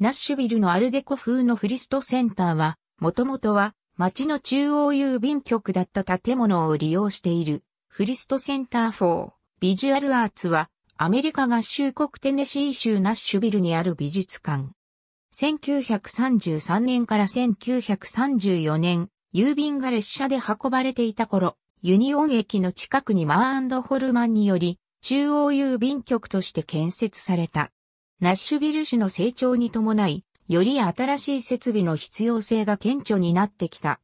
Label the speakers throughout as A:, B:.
A: ナッシュビルのアルデコ風のフリストセンターは、もともとは町の中央郵便局だった建物を利用しているフリストセンター4ビジュアルアーツはアメリカ合衆国テネシー州ナッシュビルにある美術館。1933年から1934年、郵便が列車で運ばれていた頃、ユニオン駅の近くにマーホルマンにより、中央郵便局として建設された。ナッシュビル市の成長に伴い、より新しい設備の必要性が顕著になってきた。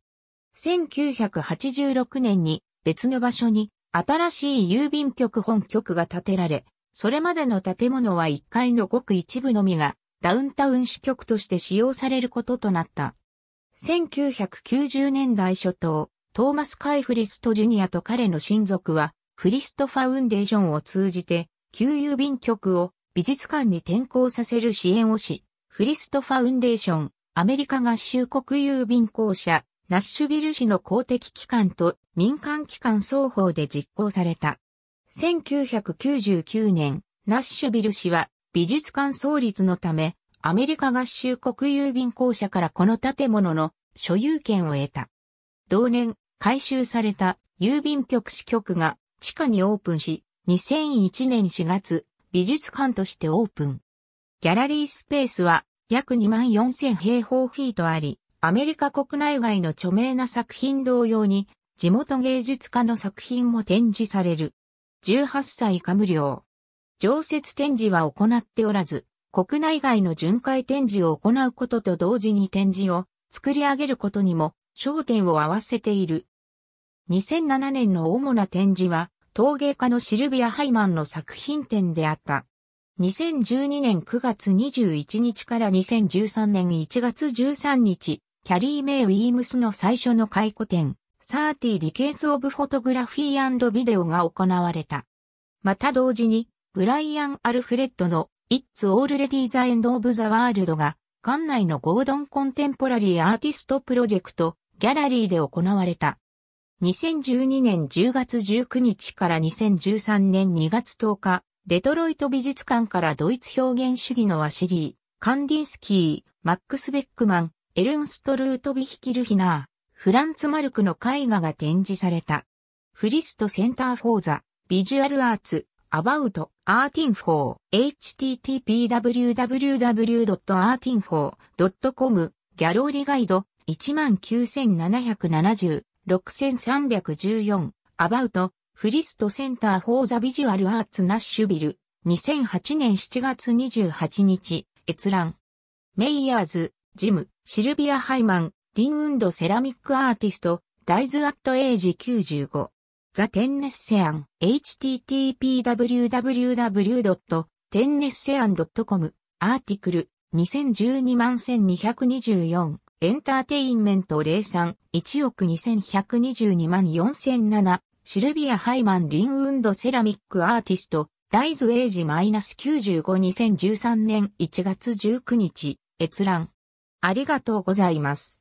A: 1986年に別の場所に新しい郵便局本局が建てられ、それまでの建物は1階のごく一部のみがダウンタウン支局として使用されることとなった。1990年代初頭、トーマス・カイ・フリスト・ジュニアと彼の親族は、フリスト・ファウンデーションを通じて、旧郵便局を美術館に転校させる支援をし、フリストファウンデーション、アメリカ合衆国郵便公社、ナッシュビル市の公的機関と民間機関双方で実行された。1999年、ナッシュビル市は美術館創立のため、アメリカ合衆国郵便公社からこの建物の所有権を得た。同年、改修された郵便局支局が地下にオープンし、2001年4月、美術館としてオープン。ギャラリースペースは約2万4000平方フィートあり、アメリカ国内外の著名な作品同様に、地元芸術家の作品も展示される。18歳以下無料。常設展示は行っておらず、国内外の巡回展示を行うことと同時に展示を作り上げることにも焦点を合わせている。2007年の主な展示は、陶芸家のシルビア・ハイマンの作品展であった。2012年9月21日から2013年1月13日、キャリー・メイ・ウィームスの最初の回顧展、30 d ィ・ディケー s of Photography and Video が行われた。また同時に、ブライアン・アルフレッドの It's Already the End of the World が、館内のゴードン・コンテンポラリー・アーティスト・プロジェクト、ギャラリーで行われた。2012年10月19日から2013年2月10日、デトロイト美術館からドイツ表現主義のワシリー、カンディンスキー、マックス・ベックマン、エルンストルート・ビヒキルヒナー、フランツ・マルクの絵画が展示された。フリストセンター・フォーザ、ビジュアル・アーツ、アバウト、アーティンフォー、http://www.artinfo.com、ギャローリガイド、19770、6314、アバウト、フリストセンターフォーザビジュアルアーツナッシュビル、2008年7月28日、閲覧。メイヤーズ、ジム、シルビア・ハイマン、リンウンドセラミックアーティスト、ダイズアットエイジ95。ザ・テンネッセアン、http://www.tennessean.com、アーティクル、2012124。エンターテインメント03、1億2122万4007、シルビア・ハイマン・リンウンド・セラミック・アーティスト、ダイズ・ウイジ・マイナス95 2013年1月19日、閲覧。ありがとうございます。